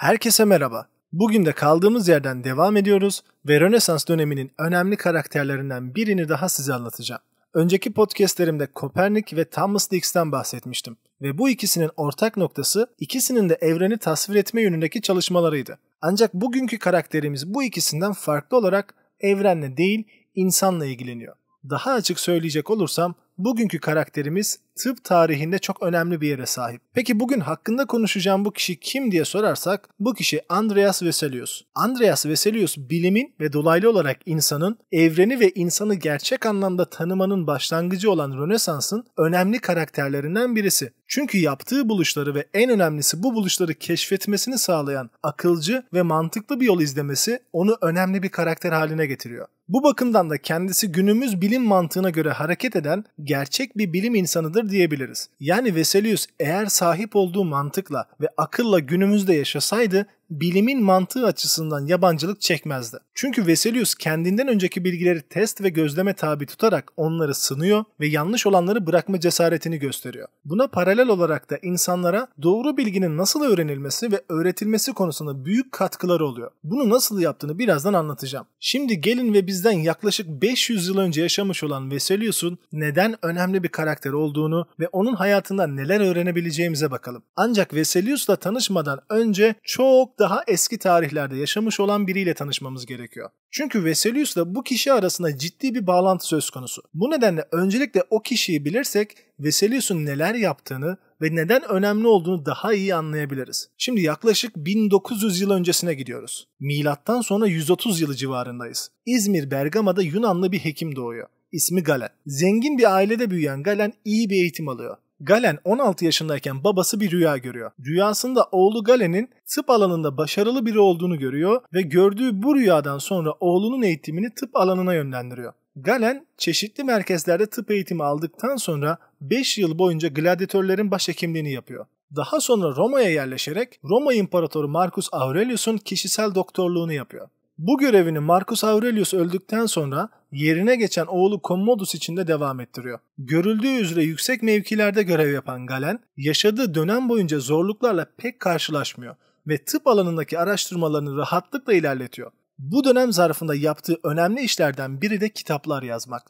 Herkese merhaba. Bugün de kaldığımız yerden devam ediyoruz ve Rönesans döneminin önemli karakterlerinden birini daha size anlatacağım. Önceki podcastlerimde Kopernik ve Thomas Dix'ten bahsetmiştim ve bu ikisinin ortak noktası ikisinin de evreni tasvir etme yönündeki çalışmalarıydı. Ancak bugünkü karakterimiz bu ikisinden farklı olarak evrenle değil insanla ilgileniyor. Daha açık söyleyecek olursam bugünkü karakterimiz tıp tarihinde çok önemli bir yere sahip. Peki bugün hakkında konuşacağım bu kişi kim diye sorarsak bu kişi Andreas Vesalius. Andreas Vesalius bilimin ve dolaylı olarak insanın evreni ve insanı gerçek anlamda tanımanın başlangıcı olan Rönesans'ın önemli karakterlerinden birisi. Çünkü yaptığı buluşları ve en önemlisi bu buluşları keşfetmesini sağlayan akılcı ve mantıklı bir yol izlemesi onu önemli bir karakter haline getiriyor. Bu bakımdan da kendisi günümüz bilim mantığına göre hareket eden gerçek bir bilim insanıdır diyebiliriz. Yani Vesalius eğer sahip olduğu mantıkla ve akılla günümüzde yaşasaydı bilimin mantığı açısından yabancılık çekmezdi. Çünkü Veselius kendinden önceki bilgileri test ve gözleme tabi tutarak onları sınıyor ve yanlış olanları bırakma cesaretini gösteriyor. Buna paralel olarak da insanlara doğru bilginin nasıl öğrenilmesi ve öğretilmesi konusunda büyük katkıları oluyor. Bunu nasıl yaptığını birazdan anlatacağım. Şimdi gelin ve bizden yaklaşık 500 yıl önce yaşamış olan Veselius'un neden önemli bir karakter olduğunu ve onun hayatından neler öğrenebileceğimize bakalım. Ancak Veselius'la tanışmadan önce çok daha eski tarihlerde yaşamış olan biriyle tanışmamız gerekiyor. Çünkü Veselius'la bu kişi arasında ciddi bir bağlantı söz konusu. Bu nedenle öncelikle o kişiyi bilirsek Veselius'un neler yaptığını ve neden önemli olduğunu daha iyi anlayabiliriz. Şimdi yaklaşık 1900 yıl öncesine gidiyoruz. Milattan sonra 130 yılı civarındayız. İzmir Bergama'da Yunanlı bir hekim doğuyor. İsmi Galen. Zengin bir ailede büyüyen Galen iyi bir eğitim alıyor. Galen 16 yaşındayken babası bir rüya görüyor. Rüyasında oğlu Galen'in tıp alanında başarılı biri olduğunu görüyor ve gördüğü bu rüyadan sonra oğlunun eğitimini tıp alanına yönlendiriyor. Galen çeşitli merkezlerde tıp eğitimi aldıktan sonra 5 yıl boyunca gladyatörlerin başhekimliğini yapıyor. Daha sonra Roma'ya yerleşerek Roma İmparatoru Marcus Aurelius'un kişisel doktorluğunu yapıyor. Bu görevini Marcus Aurelius öldükten sonra yerine geçen oğlu Commodus için de devam ettiriyor. Görüldüğü üzere yüksek mevkilerde görev yapan Galen, yaşadığı dönem boyunca zorluklarla pek karşılaşmıyor ve tıp alanındaki araştırmalarını rahatlıkla ilerletiyor. Bu dönem zarfında yaptığı önemli işlerden biri de kitaplar yazmak.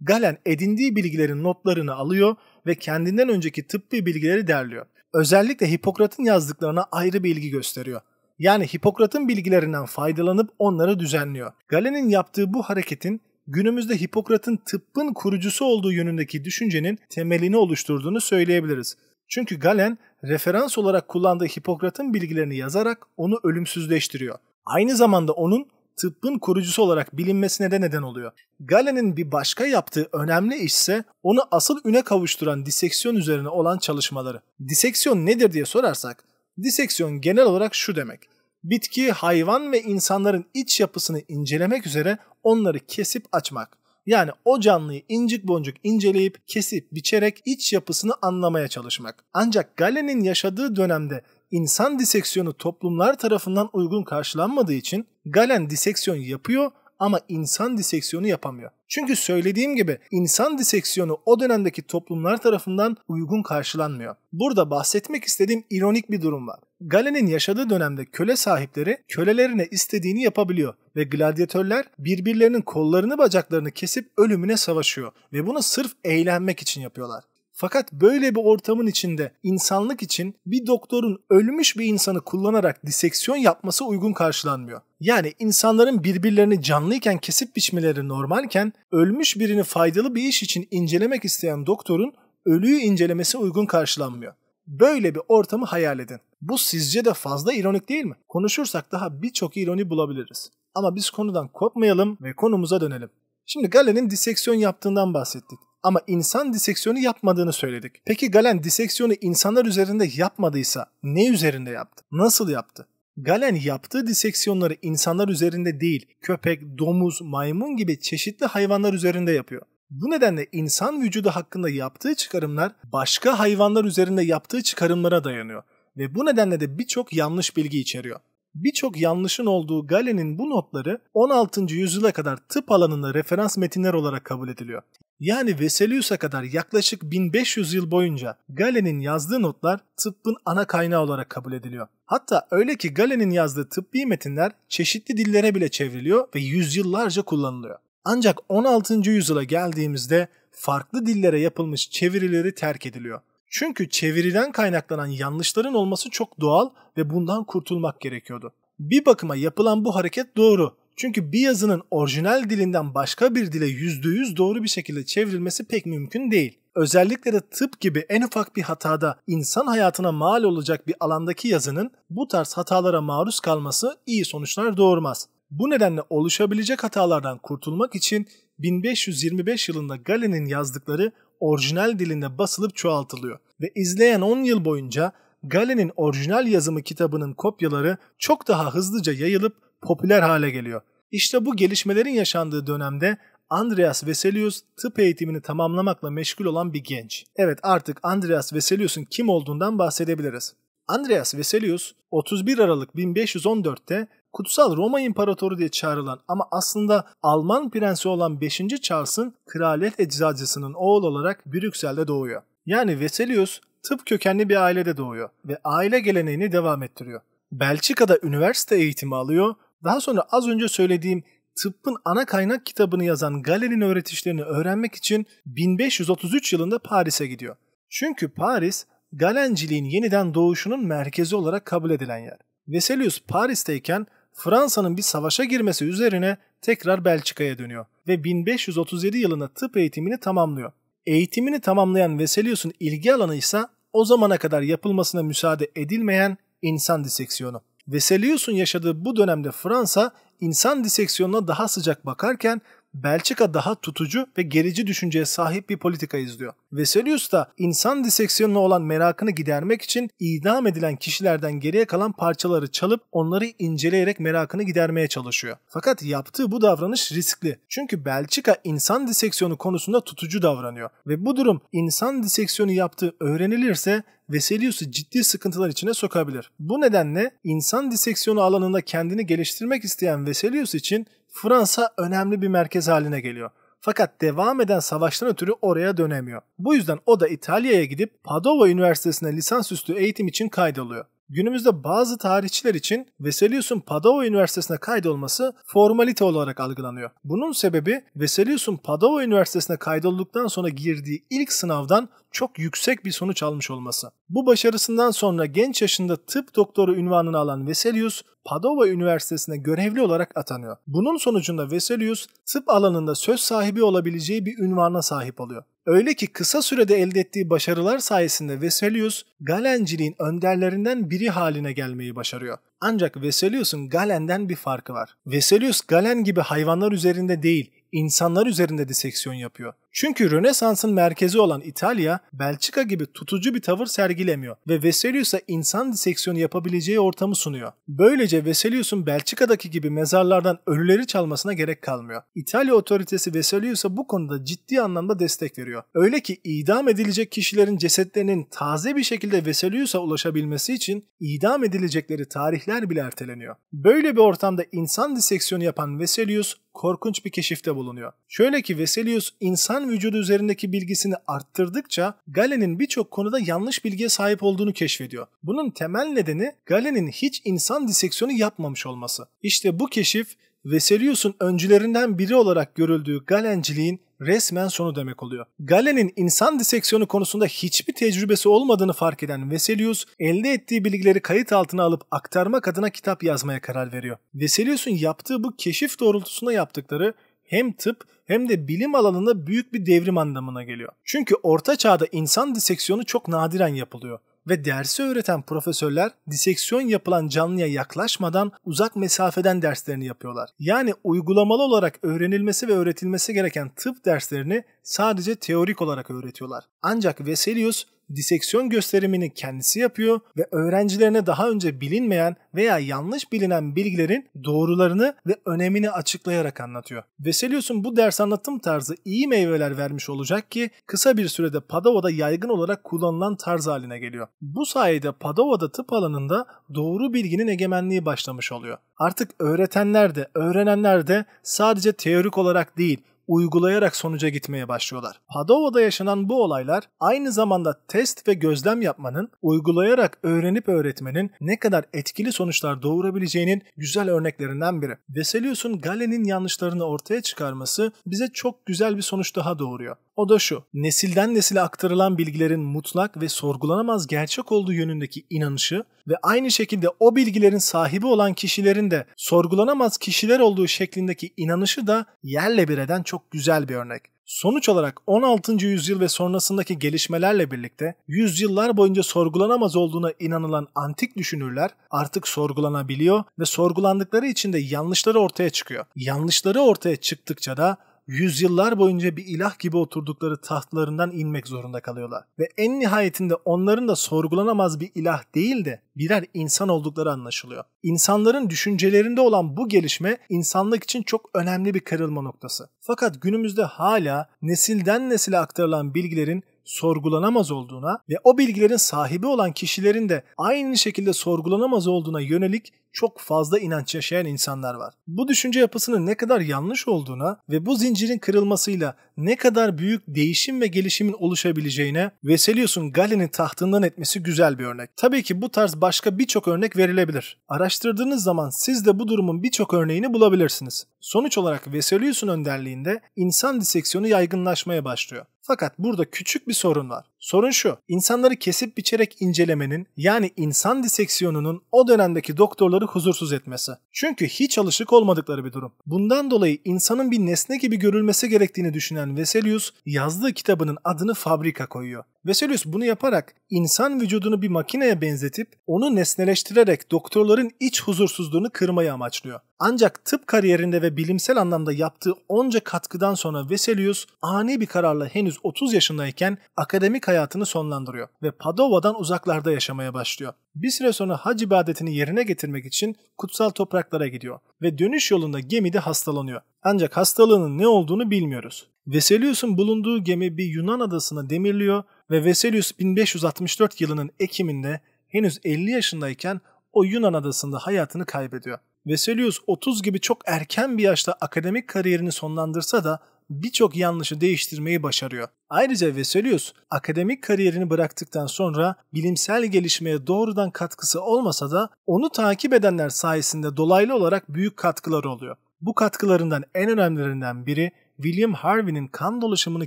Galen edindiği bilgilerin notlarını alıyor ve kendinden önceki tıbbi bilgileri derliyor. Özellikle Hipokrat'ın yazdıklarına ayrı bir ilgi gösteriyor. Yani Hipokrat'ın bilgilerinden faydalanıp onları düzenliyor. Galen'in yaptığı bu hareketin günümüzde Hipokrat'ın tıbbın kurucusu olduğu yönündeki düşüncenin temelini oluşturduğunu söyleyebiliriz. Çünkü Galen referans olarak kullandığı Hipokrat'ın bilgilerini yazarak onu ölümsüzleştiriyor. Aynı zamanda onun tıbbın kurucusu olarak bilinmesine de neden oluyor. Galen'in bir başka yaptığı önemli iş ise onu asıl üne kavuşturan diseksiyon üzerine olan çalışmaları. Diseksiyon nedir diye sorarsak, diseksiyon genel olarak şu demek bitki, hayvan ve insanların iç yapısını incelemek üzere onları kesip açmak. Yani o canlıyı incik boncuk inceleyip, kesip, biçerek iç yapısını anlamaya çalışmak. Ancak Galen'in yaşadığı dönemde insan diseksiyonu toplumlar tarafından uygun karşılanmadığı için Galen diseksiyon yapıyor ama insan diseksiyonu yapamıyor. Çünkü söylediğim gibi insan diseksiyonu o dönemdeki toplumlar tarafından uygun karşılanmıyor. Burada bahsetmek istediğim ironik bir durum var. Galen'in yaşadığı dönemde köle sahipleri kölelerine istediğini yapabiliyor ve gladyatörler birbirlerinin kollarını bacaklarını kesip ölümüne savaşıyor ve bunu sırf eğlenmek için yapıyorlar. Fakat böyle bir ortamın içinde insanlık için bir doktorun ölmüş bir insanı kullanarak diseksiyon yapması uygun karşılanmıyor. Yani insanların birbirlerini canlıyken kesip biçmeleri normalken ölmüş birini faydalı bir iş için incelemek isteyen doktorun ölüyü incelemesi uygun karşılanmıyor. Böyle bir ortamı hayal edin. Bu sizce de fazla ironik değil mi? Konuşursak daha birçok ironi bulabiliriz. Ama biz konudan kopmayalım ve konumuza dönelim. Şimdi Galen'in diseksiyon yaptığından bahsettik ama insan diseksiyonu yapmadığını söyledik. Peki Galen diseksiyonu insanlar üzerinde yapmadıysa ne üzerinde yaptı? Nasıl yaptı? Galen yaptığı diseksiyonları insanlar üzerinde değil, köpek, domuz, maymun gibi çeşitli hayvanlar üzerinde yapıyor. Bu nedenle insan vücudu hakkında yaptığı çıkarımlar başka hayvanlar üzerinde yaptığı çıkarımlara dayanıyor ve bu nedenle de birçok yanlış bilgi içeriyor birçok yanlışın olduğu Galen'in bu notları 16. yüzyıla kadar tıp alanında referans metinler olarak kabul ediliyor. Yani Vesalius'a kadar yaklaşık 1500 yıl boyunca Galen'in yazdığı notlar tıbbın ana kaynağı olarak kabul ediliyor. Hatta öyle ki Galen'in yazdığı tıbbi metinler çeşitli dillere bile çevriliyor ve yüzyıllarca kullanılıyor. Ancak 16. yüzyıla geldiğimizde farklı dillere yapılmış çevirileri terk ediliyor. Çünkü çeviriden kaynaklanan yanlışların olması çok doğal ve bundan kurtulmak gerekiyordu. Bir bakıma yapılan bu hareket doğru. Çünkü bir yazının orijinal dilinden başka bir dile %100 doğru bir şekilde çevrilmesi pek mümkün değil. Özellikle de tıp gibi en ufak bir hatada insan hayatına mal olacak bir alandaki yazının bu tarz hatalara maruz kalması iyi sonuçlar doğurmaz. Bu nedenle oluşabilecek hatalardan kurtulmak için 1525 yılında Galen'in yazdıkları orijinal dilinde basılıp çoğaltılıyor ve izleyen 10 yıl boyunca Galen'in orijinal yazımı kitabının kopyaları çok daha hızlıca yayılıp popüler hale geliyor. İşte bu gelişmelerin yaşandığı dönemde Andreas Veselius tıp eğitimini tamamlamakla meşgul olan bir genç. Evet artık Andreas Veselius'un kim olduğundan bahsedebiliriz. Andreas Veselius, 31 Aralık 1514'te Kutsal Roma İmparatoru diye çağrılan ama aslında Alman prensi olan 5. Charles'ın kraliyet eczacısının oğlu olarak Brüksel'de doğuyor. Yani Veselius tıp kökenli bir ailede doğuyor ve aile geleneğini devam ettiriyor. Belçika'da üniversite eğitimi alıyor. Daha sonra az önce söylediğim tıbbın ana kaynak kitabını yazan Galen'in öğretişlerini öğrenmek için 1533 yılında Paris'e gidiyor. Çünkü Paris Galenciliğin yeniden doğuşunun merkezi olarak kabul edilen yer. Veselius Paris'teyken Fransa'nın bir savaşa girmesi üzerine tekrar Belçika'ya dönüyor ve 1537 yılında tıp eğitimini tamamlıyor. Eğitimini tamamlayan Veselius'un ilgi alanı ise o zamana kadar yapılmasına müsaade edilmeyen insan diseksiyonu. Veselius'un yaşadığı bu dönemde Fransa insan diseksiyonuna daha sıcak bakarken Belçika daha tutucu ve gerici düşünceye sahip bir politika izliyor. Veselius da insan diseksiyonuna olan merakını gidermek için idam edilen kişilerden geriye kalan parçaları çalıp onları inceleyerek merakını gidermeye çalışıyor. Fakat yaptığı bu davranış riskli. Çünkü Belçika insan diseksiyonu konusunda tutucu davranıyor ve bu durum insan diseksiyonu yaptığı öğrenilirse Veselius'u ciddi sıkıntılar içine sokabilir. Bu nedenle insan diseksiyonu alanında kendini geliştirmek isteyen Veselius için Fransa önemli bir merkez haline geliyor. Fakat devam eden savaştan ötürü oraya dönemiyor. Bu yüzden o da İtalya'ya gidip Padova Üniversitesi'ne lisansüstü eğitim için kaydoluyor. Günümüzde bazı tarihçiler için Veselius'un Padova Üniversitesi'ne kaydolması formalite olarak algılanıyor. Bunun sebebi Veselius'un Padova Üniversitesi'ne kaydolduktan sonra girdiği ilk sınavdan çok yüksek bir sonuç almış olması. Bu başarısından sonra genç yaşında tıp doktoru ünvanını alan Veselius, Padova Üniversitesi'ne görevli olarak atanıyor. Bunun sonucunda Veselius, tıp alanında söz sahibi olabileceği bir ünvana sahip oluyor. Öyle ki kısa sürede elde ettiği başarılar sayesinde Vesalius, Galenciliğin önderlerinden biri haline gelmeyi başarıyor. Ancak Vesalius'un Galen'den bir farkı var. Vesalius Galen gibi hayvanlar üzerinde değil, insanlar üzerinde diseksiyon yapıyor. Çünkü Rönesans'ın merkezi olan İtalya, Belçika gibi tutucu bir tavır sergilemiyor ve Veselius'a insan diseksiyonu yapabileceği ortamı sunuyor. Böylece Veselius'un Belçika'daki gibi mezarlardan ölüleri çalmasına gerek kalmıyor. İtalya otoritesi Veselius'a bu konuda ciddi anlamda destek veriyor. Öyle ki idam edilecek kişilerin cesetlerinin taze bir şekilde Veselius'a ulaşabilmesi için idam edilecekleri tarihler bile erteleniyor. Böyle bir ortamda insan diseksiyonu yapan Veselius korkunç bir keşifte bulunuyor. Şöyle ki Veselius insan vücudu üzerindeki bilgisini arttırdıkça Galen'in birçok konuda yanlış bilgiye sahip olduğunu keşfediyor. Bunun temel nedeni Galen'in hiç insan diseksiyonu yapmamış olması. İşte bu keşif Veselius'un öncülerinden biri olarak görüldüğü Galenciliğin resmen sonu demek oluyor. Galen'in insan diseksiyonu konusunda hiçbir tecrübesi olmadığını fark eden Veselius, elde ettiği bilgileri kayıt altına alıp aktarmak adına kitap yazmaya karar veriyor. Veselius'un yaptığı bu keşif doğrultusunda yaptıkları hem tıp hem de bilim alanında büyük bir devrim anlamına geliyor. Çünkü orta çağda insan diseksiyonu çok nadiren yapılıyor ve dersi öğreten profesörler diseksiyon yapılan canlıya yaklaşmadan uzak mesafeden derslerini yapıyorlar. Yani uygulamalı olarak öğrenilmesi ve öğretilmesi gereken tıp derslerini sadece teorik olarak öğretiyorlar. Ancak Veselius diseksiyon gösterimini kendisi yapıyor ve öğrencilerine daha önce bilinmeyen veya yanlış bilinen bilgilerin doğrularını ve önemini açıklayarak anlatıyor. Veselius'un bu ders anlatım tarzı iyi meyveler vermiş olacak ki kısa bir sürede Padova'da yaygın olarak kullanılan tarz haline geliyor. Bu sayede Padova'da tıp alanında doğru bilginin egemenliği başlamış oluyor. Artık öğretenler de öğrenenler de sadece teorik olarak değil uygulayarak sonuca gitmeye başlıyorlar. Padova'da yaşanan bu olaylar aynı zamanda test ve gözlem yapmanın, uygulayarak öğrenip öğretmenin ne kadar etkili sonuçlar doğurabileceğinin güzel örneklerinden biri. Veselius'un Galen'in yanlışlarını ortaya çıkarması bize çok güzel bir sonuç daha doğuruyor. O da şu, nesilden nesile aktarılan bilgilerin mutlak ve sorgulanamaz gerçek olduğu yönündeki inanışı ve aynı şekilde o bilgilerin sahibi olan kişilerin de sorgulanamaz kişiler olduğu şeklindeki inanışı da yerle bir eden çok güzel bir örnek. Sonuç olarak 16. yüzyıl ve sonrasındaki gelişmelerle birlikte yüzyıllar boyunca sorgulanamaz olduğuna inanılan antik düşünürler artık sorgulanabiliyor ve sorgulandıkları için de yanlışları ortaya çıkıyor. Yanlışları ortaya çıktıkça da yüzyıllar boyunca bir ilah gibi oturdukları tahtlarından inmek zorunda kalıyorlar. Ve en nihayetinde onların da sorgulanamaz bir ilah değil de birer insan oldukları anlaşılıyor. İnsanların düşüncelerinde olan bu gelişme insanlık için çok önemli bir kırılma noktası. Fakat günümüzde hala nesilden nesile aktarılan bilgilerin sorgulanamaz olduğuna ve o bilgilerin sahibi olan kişilerin de aynı şekilde sorgulanamaz olduğuna yönelik çok fazla inanç yaşayan insanlar var. Bu düşünce yapısının ne kadar yanlış olduğuna ve bu zincirin kırılmasıyla ne kadar büyük değişim ve gelişimin oluşabileceğine Veselius'un Galen'i tahtından etmesi güzel bir örnek. Tabii ki bu tarz başka birçok örnek verilebilir. Araştırdığınız zaman siz de bu durumun birçok örneğini bulabilirsiniz. Sonuç olarak Veselius'un önderliğinde insan diseksiyonu yaygınlaşmaya başlıyor. Fakat burada küçük bir sorun var. Sorun şu, insanları kesip biçerek incelemenin yani insan diseksiyonunun o dönemdeki doktorları huzursuz etmesi. Çünkü hiç alışık olmadıkları bir durum. Bundan dolayı insanın bir nesne gibi görülmesi gerektiğini düşünen Veselius yazdığı kitabının adını fabrika koyuyor. Veselius bunu yaparak insan vücudunu bir makineye benzetip onu nesneleştirerek doktorların iç huzursuzluğunu kırmayı amaçlıyor. Ancak tıp kariyerinde ve bilimsel anlamda yaptığı onca katkıdan sonra Veselius ani bir kararla henüz 30 yaşındayken akademik hayatını sonlandırıyor ve Padova'dan uzaklarda yaşamaya başlıyor. Bir süre sonra hac ibadetini yerine getirmek için kutsal topraklara gidiyor ve dönüş yolunda gemide hastalanıyor. Ancak hastalığının ne olduğunu bilmiyoruz. Veselius'un bulunduğu gemi bir Yunan adasına demirliyor ve Veselius 1564 yılının Ekim'inde henüz 50 yaşındayken o Yunan adasında hayatını kaybediyor. Veselius 30 gibi çok erken bir yaşta akademik kariyerini sonlandırsa da birçok yanlışı değiştirmeyi başarıyor. Ayrıca Veselius, akademik kariyerini bıraktıktan sonra bilimsel gelişmeye doğrudan katkısı olmasa da onu takip edenler sayesinde dolaylı olarak büyük katkıları oluyor. Bu katkılarından en önemlilerinden biri William Harvey'nin kan dolaşımını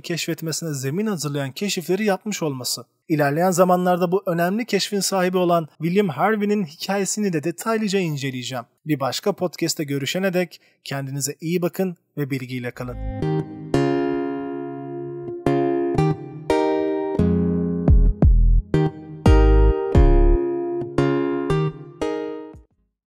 keşfetmesine zemin hazırlayan keşifleri yapmış olması. İlerleyen zamanlarda bu önemli keşfin sahibi olan William Harvey'nin hikayesini de detaylıca inceleyeceğim. Bir başka podcast'te görüşene dek kendinize iyi bakın ve bilgiyle kalın.